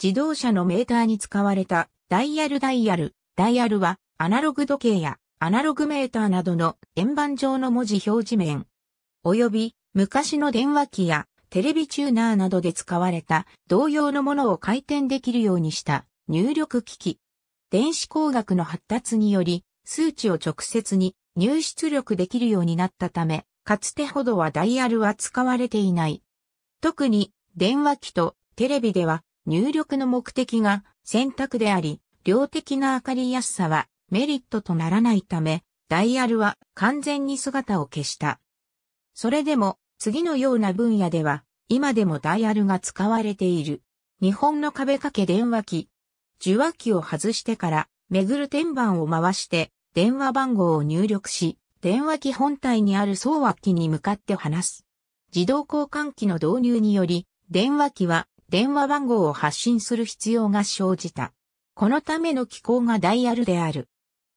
自動車のメーターに使われたダイヤルダイヤル。ダイヤルはアナログ時計やアナログメーターなどの円盤状の文字表示面。および昔の電話機やテレビチューナーなどで使われた同様のものを回転できるようにした入力機器。電子工学の発達により数値を直接に入出力できるようになったため、かつてほどはダイヤルは使われていない。特に電話機とテレビでは入力の目的が選択であり、量的な明かりやすさはメリットとならないため、ダイヤルは完全に姿を消した。それでも次のような分野では今でもダイヤルが使われている。日本の壁掛け電話機。受話器を外してからめぐる天板を回して電話番号を入力し、電話機本体にある送話機に向かって話す。自動交換機の導入により、電話機は電話番号を発信する必要が生じた。このための機構がダイヤルである。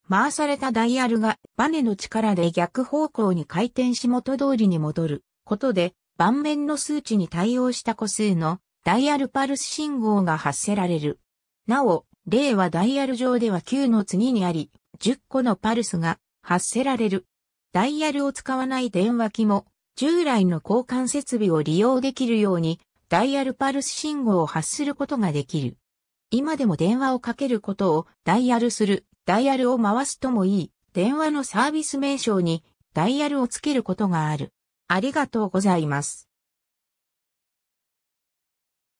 回されたダイヤルがバネの力で逆方向に回転し元通りに戻ることで盤面の数値に対応した個数のダイヤルパルス信号が発せられる。なお、例はダイヤル上では9の次にあり、10個のパルスが発せられる。ダイヤルを使わない電話機も従来の交換設備を利用できるようにダイヤルパルス信号を発することができる。今でも電話をかけることをダイヤルする、ダイヤルを回すともいい、電話のサービス名称にダイヤルをつけることがある。ありがとうございます。